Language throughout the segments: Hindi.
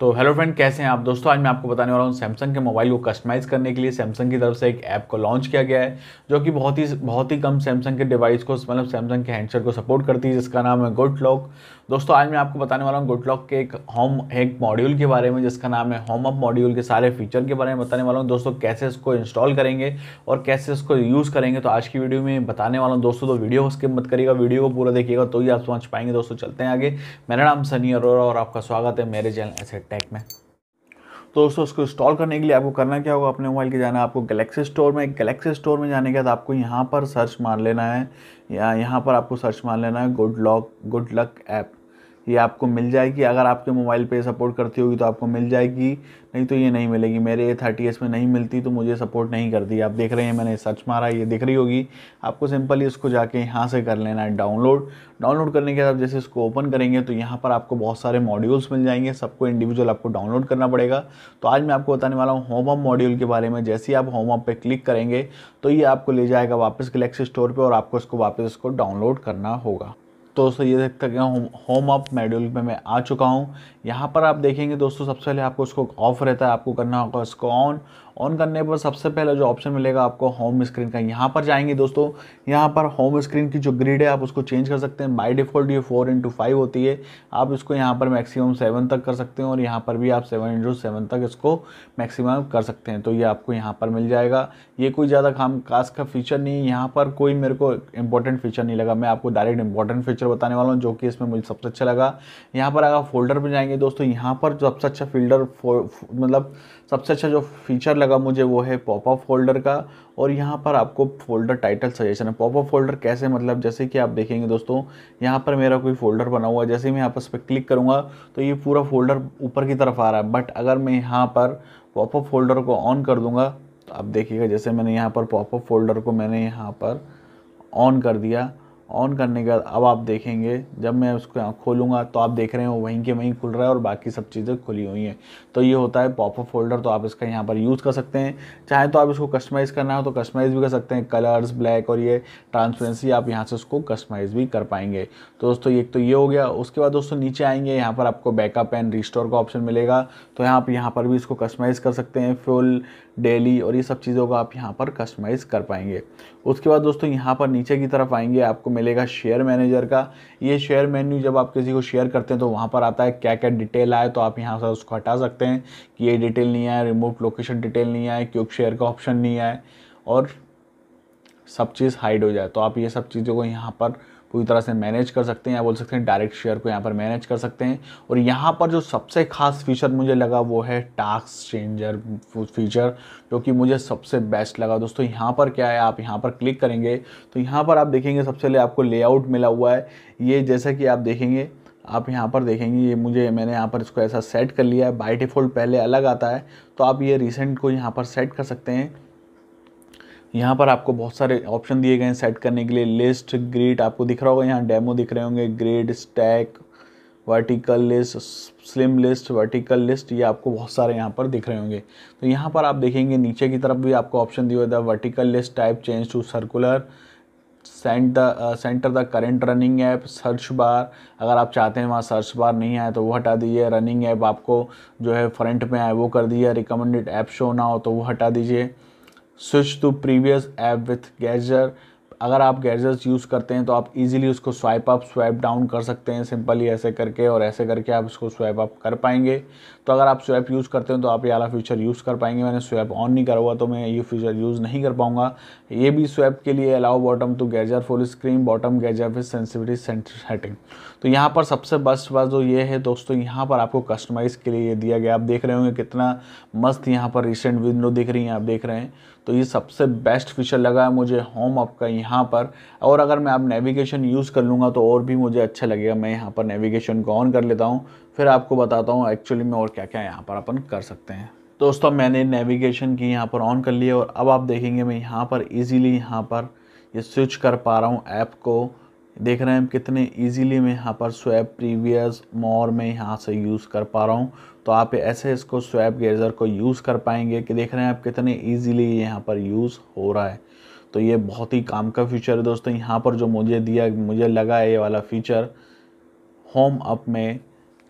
तो हेलो फ्रेंड कैसे हैं आप दोस्तों आज मैं आपको बताने वाला हूँ सैमसंग के मोबाइल को कस्टमाइज़ करने के लिए सैमसंग की तरफ से एक ऐप को लॉन्च किया गया है जो कि बहुत ही बहुत ही कम सैमसंग के डिवाइस को मतलब सैमसंग के हैंडसेट को सपोर्ट करती है जिसका नाम है गुड लॉक दोस्तों आज मैं आपको बताने वाला हूँ गुडलॉक के एक होम हैक मॉड्यूल के बारे में जिसका नाम है होम अप मॉड्यूल के सारे फीचर के बारे में बताने वाला हूँ दोस्तों कैसे इसको इंस्टॉल करेंगे और कैसे इसको यूज़ करेंगे तो आज की वीडियो में बताने वाला हूँ दोस्तों तो वीडियो उसके मत करिएगा वीडियो को पूरा देखिएगा तो ही आप समझ पाएंगे दोस्तों चलते हैं आगे मेरा नाम सनी अरोरा और आपका स्वागत है मेरे चैनल एसेट टेक में तो दोस्तों उसको इंस्टॉल करने के लिए आपको करना क्या होगा अपने मोबाइल के जाना है आपको गलेक्सी स्टोर में गलेक्सी स्टोर में जाने के बाद आपको यहाँ पर सर्च मार लेना है या यहाँ पर आपको सर्च मार लेना है good lock good luck app ये आपको मिल जाएगी अगर आपके मोबाइल पे सपोर्ट करती होगी तो आपको मिल जाएगी नहीं तो ये नहीं मिलेगी मेरे ए थर्टी एस में नहीं मिलती तो मुझे सपोर्ट नहीं करती आप देख रहे हैं मैंने सर्च मारा ये दिख रही होगी आपको सिंपली इसको जाके यहाँ से कर लेना है डाउनलोड डाउनलोड करने के बाद जैसे इसको ओपन करेंगे तो यहाँ पर आपको बहुत सारे मॉड्यूल्स मिल जाएंगे सबको इंडिविजुअल आपको डाउनलोड करना पड़ेगा तो आज मैं आपको बताने वाला हूँ होम अप मॉड्यूल के बारे में जैसे ही आप होम अप पर क्लिक करेंगे तो ये आपको ले जाएगा वापस गलेक्सी स्टोर पर और आपको इसको वापस इसको डाउनलोड करना होगा तो ये देख सकते हैं होम होम अप मेड्यूल में मैं आ चुका हूँ यहाँ पर आप देखेंगे दोस्तों सबसे पहले आपको इसको ऑफ रहता है आपको करना होगा इसको ऑन ऑन करने पर सबसे पहले जो ऑप्शन मिलेगा आपको होम स्क्रीन का यहाँ पर जाएंगे दोस्तों यहाँ पर होम स्क्रीन की जो ग्रिड है आप उसको चेंज कर सकते हैं बाई डिफ़ॉल्ट ये फोर इंटू फाइव होती है आप इसको यहाँ पर मैक्सिमम सेवन तक कर सकते हैं और यहाँ पर भी आप सेवन इंटू सेवन तक इसको मैक्सिमम कर सकते हैं तो ये आपको यहाँ पर मिल जाएगा ये कोई ज़्यादा काम खास का फीचर नहीं है यहाँ पर कोई मेरे को इंपॉर्टेंट फीचर नहीं लगा मैं आपको डायरेक्ट इंपॉर्टेंट फीचर फीचर बताने वाला हूँ जो कि इसमें मुझे सबसे अच्छा लगा यहाँ पर अगर फोल्डर पर जाएंगे दोस्तों यहाँ पर सबसे अच्छा फिल्डर मतलब सबसे अच्छा जो फीचर लगा मुझे वो है पॉपअप फोल्डर का और यहाँ पर आपको फोल्डर टाइटल सजेशन है पॉपअप फोल्डर कैसे मतलब जैसे कि आप देखेंगे दोस्तों यहाँ पर मेरा कोई फोल्डर बना हुआ है जैसे मैं यहाँ पर इस पर क्लिक करूँगा तो ये पूरा फोल्डर ऊपर की तरफ आ रहा है बट अगर मैं यहाँ पर पॉपअप फोल्डर को ऑन कर दूँगा तो आप देखिएगा जैसे मैंने यहाँ पर पॉपअप फोल्डर को मैंने यहाँ पर ऑन कर दिया ऑन करने के बाद अब आप देखेंगे जब मैं उसको खोलूँगा तो आप देख रहे हो वहीं के वहीं खुल रहा है और बाकी सब चीज़ें खुली हुई हैं तो ये होता है पॉपअप फोल्डर तो आप इसका यहाँ पर यूज़ कर सकते हैं चाहे तो आप इसको कस्टमाइज़ करना हो तो कस्टमाइज़ भी कर सकते हैं कलर्स ब्लैक और ये ट्रांसपेरेंसी आप यहाँ से उसको कस्टमाइज़ भी कर पाएंगे तो दोस्तों एक तो ये हो गया उसके बाद दोस्तों नीचे आएंगे यहाँ पर आपको बैकअप एंड रिस्टोर का ऑप्शन मिलेगा तो यहाँ आप यहाँ पर भी इसको कस्टमाइज़ कर सकते हैं फुल डेली और ये सब चीज़ों को आप यहाँ पर कस्टमाइज़ कर पाएंगे उसके बाद दोस्तों यहाँ पर नीचे की तरफ आएंगे आपको मिलेगा शेयर मैनेजर का ये शेयर मेन्यू जब आप किसी को शेयर करते हैं तो वहाँ पर आता है क्या क्या डिटेल आए तो आप यहाँ से उसको हटा सकते हैं कि ये डिटेल नहीं आए रिमोट लोकेशन डिटेल नहीं आए क्योंकि शेयर का ऑप्शन नहीं आए और सब चीज़ हाइड हो जाए तो आप ये सब चीज़ों को यहाँ पर पूरी तरह से मैनेज कर सकते हैं या बोल सकते हैं डायरेक्ट शेयर को यहाँ पर मैनेज कर सकते हैं और यहाँ पर जो सबसे खास फीचर मुझे लगा वो है टास्क चेंजर फीचर जो कि मुझे सबसे बेस्ट लगा दोस्तों यहाँ पर क्या है आप यहाँ पर क्लिक करेंगे तो यहाँ पर आप देखेंगे सबसे पहले आपको लेआउट मिला हुआ है ये जैसा कि आप देखेंगे आप यहाँ पर देखेंगे ये मुझे मैंने यहाँ पर इसको ऐसा सेट कर लिया है बाई डिफ़ॉल्ट पहले अलग आता है तो आप ये रिसेंट को यहाँ पर सेट कर सकते हैं यहाँ पर आपको बहुत सारे ऑप्शन दिए गए हैं सेट करने के लिए लिस्ट ग्रेड आपको दिख रहा होगा यहाँ डेमो दिख रहे होंगे grid stack vertical list slim list vertical list ये आपको बहुत सारे यहाँ पर दिख रहे होंगे तो यहाँ पर आप देखेंगे नीचे की तरफ भी आपको ऑप्शन दिया हुआ था vertical list type change to circular cent the center the current running app search bar अगर आप चाहते हैं वहाँ सर्च बार नहीं आए तो वो हटा दीजिए रनिंग ऐप आपको जो है फ्रंट में आए वो कर दीजिए रिकमेंडेड ऐप शो ना हो तो वो हटा दीजिए switch to previous app with gesture अगर आप गैजर्स यूज़ करते हैं तो आप इजीली उसको स्वाइप अप स्वाइप डाउन कर सकते हैं सिंपली ऐसे करके और ऐसे करके आप उसको स्वाइप अप कर पाएंगे तो अगर आप स्वाइप यूज़ करते हैं तो आप ये वाला फीचर यूज़ कर पाएंगे मैंने स्वाइप ऑन नहीं करा हुआ तो मैं ये फीचर यूज़ नहीं कर पाऊंगा ये भी स्वैप के लिए allow bottom to gesture full screen bottom gesture with sensitivity setting तो यहाँ पर सबसे बेस्ट बात जो ये है दोस्तों यहाँ पर आपको कस्टमाइज़ के लिए ये दिया गया आप देख रहे होंगे कितना मस्त यहाँ पर रिसेंट विंडो दिख रही हैं आप देख रहे हैं तो ये सबसे बेस्ट फीचर लगा है मुझे होम अप का यहाँ पर और अगर मैं आप नेविगेशन यूज़ कर लूँगा तो और भी मुझे अच्छा लगेगा मैं यहाँ पर नेविगेशन को ऑन कर लेता हूँ फिर आपको बताता हूँ एक्चुअली में और क्या क्या यहाँ पर अपन कर सकते हैं दोस्तों मैंने नेविगेशन की यहाँ पर ऑन कर लिया और अब आप देखेंगे मैं यहाँ पर ईजीली यहाँ पर ये यह स्विच कर पा रहा हूँ ऐप को देख रहे हैं कितने इजीली मैं यहाँ पर स्वैप प्रीवियस मोर में यहाँ से यूज़ कर पा रहा हूँ तो आप ऐसे इसको स्वैप गेजर को यूज़ कर पाएंगे कि देख रहे हैं आप कितने इजीली यहाँ पर यूज़ हो रहा है तो ये बहुत ही काम का फीचर है दोस्तों यहाँ पर जो मुझे दिया मुझे लगा ये वाला फीचर होम अप में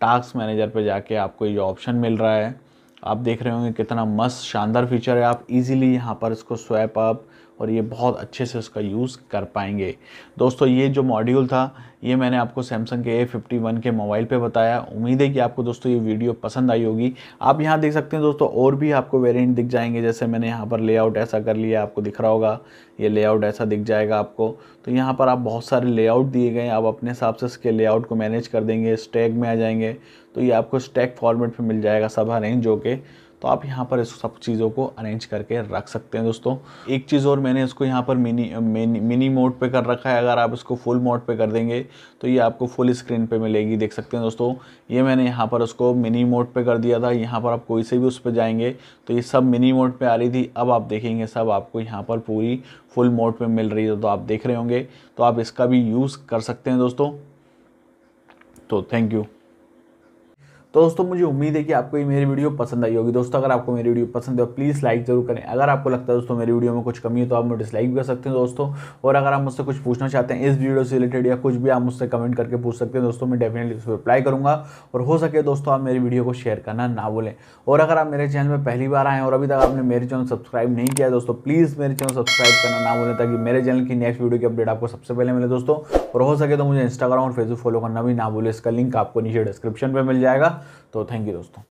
टास्क मैनेजर पर जाके आपको ये ऑप्शन मिल रहा है आप देख रहे होंगे कितना मस्त शानदार फीचर है आप इजीली यहाँ पर इसको स्वैप अप और ये बहुत अच्छे से उसका यूज़ कर पाएंगे दोस्तों ये जो मॉड्यूल था ये मैंने आपको सैमसंग के ए फिफ्टी वन के मोबाइल पे बताया उम्मीद है कि आपको दोस्तों ये वीडियो पसंद आई होगी आप यहाँ देख सकते हैं दोस्तों और भी आपको वेरिएंट दिख जाएंगे जैसे मैंने यहाँ पर लेआउट ऐसा कर लिया आपको दिख रहा होगा ये लेआउट ऐसा दिख जाएगा आपको तो यहाँ पर आप बहुत सारे लेआउट दिए गए आप अपने हिसाब से इसके लेआउट को मैनेज कर देंगे स्टैग में आ जाएंगे तो ये आपको स्टैग फॉर्मेट पर मिल जाएगा सब अरेंज होके तो आप यहाँ पर इस सब चीज़ों को अरेंज करके रख सकते हैं दोस्तों एक चीज़ और मैंने इसको यहाँ पर मिनी मिनी मिनी मोड पे कर रखा है अगर आप इसको फुल मोड पे कर देंगे तो ये आपको फुल स्क्रीन पे मिलेगी देख सकते हैं दोस्तों ये मैंने यहाँ पर उसको मिनी मोड पे कर दिया था यहाँ पर आप कोई से भी उस पर जाएंगे तो ये सब मिनी मोड पर आ रही थी अब आप देखेंगे सब आपको यहाँ पर पूरी फुल मोड पर मिल रही है तो आप देख रहे होंगे तो आप इसका भी यूज़ कर सकते हैं दोस्तों तो थैंक यू तो दोस्तों मुझे उम्मीद है कि आपको ये मेरी वीडियो पसंद आई होगी दोस्तों अगर आपको मेरी वीडियो पसंद है तो प्लीज़ लाइक जरूर करें अगर आपको लगता है दोस्तों मेरी वीडियो में कुछ कमी है तो आप मुझे डिसलाइक भी कर सकते हैं दोस्तों और अगर आप मुझसे कुछ पूछना चाहते हैं इस वीडियो से रिलेटेड या कुछ भी आप मुझसे कमेंट करके पूछ सकते हैं दोस्तों मैं डेफिनेटली उसको रिप्लाई करूँगा और हो सके दोस्तों आप मेरी वीडियो को शेयर करना ना भूलें और अगर आप मेरे चैनल में पहली बार आएँ और अभी तक आपने मेरे चैनल सब्सक्राइब नहीं किया दोस्तों प्लीज़ मेरे चैनल सब्सक्राइब करना ना भूलें ताकि मेरे चैनल की नेक्स्ट वीडियो की अपडेट आपको सबसे पहले मिले दोस्तों और हो सके तो मुझे इंस्टाग्राम और फेसबुक फॉलो करना भी ना भूलें इसका लिंक आपको नीचे डिस्क्रिप्शन पर मिल जाएगा तो थैंक यू दोस्तों